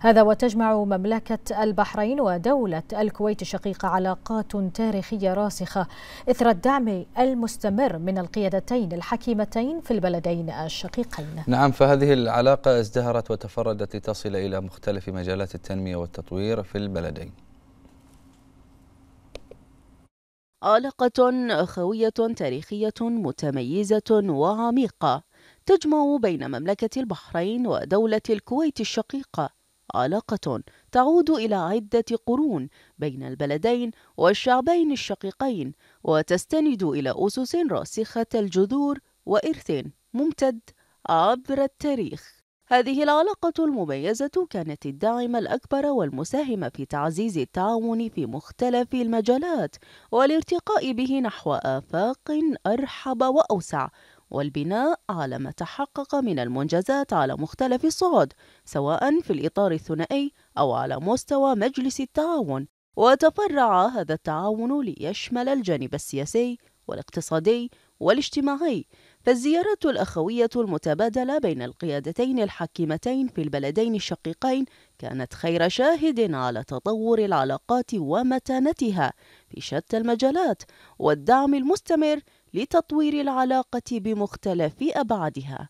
هذا وتجمع مملكة البحرين ودولة الكويت الشقيقة علاقات تاريخية راسخة إثر الدعم المستمر من القيادتين الحكيمتين في البلدين الشقيقين نعم فهذه العلاقة ازدهرت وتفردت لتصل إلى مختلف مجالات التنمية والتطوير في البلدين علاقة أخوية تاريخية متميزة وعميقة تجمع بين مملكة البحرين ودولة الكويت الشقيقة علاقة تعود إلى عدة قرون بين البلدين والشعبين الشقيقين وتستند إلى أسس راسخة الجذور وإرث ممتد عبر التاريخ هذه العلاقة المميزة كانت الداعم الأكبر والمساهم في تعزيز التعاون في مختلف المجالات والارتقاء به نحو آفاق أرحب وأوسع والبناء على ما تحقق من المنجزات على مختلف الصعد سواء في الإطار الثنائي أو على مستوى مجلس التعاون وتفرع هذا التعاون ليشمل الجانب السياسي والاقتصادي والاجتماعي فالزيارات الأخوية المتبادلة بين القيادتين الحاكمتين في البلدين الشقيقين كانت خير شاهد على تطور العلاقات ومتانتها في شتى المجالات والدعم المستمر لتطوير العلاقة بمختلف أبعادها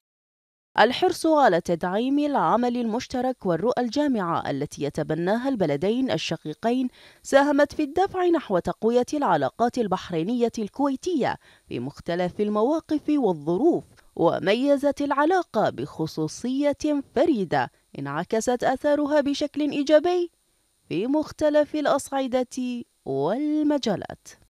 الحرص على تدعيم العمل المشترك والرؤى الجامعة التي يتبناها البلدين الشقيقين ساهمت في الدفع نحو تقوية العلاقات البحرينية الكويتية في مختلف المواقف والظروف وميزت العلاقة بخصوصية فريدة انعكست أثارها بشكل إيجابي في مختلف الأصعدة والمجالات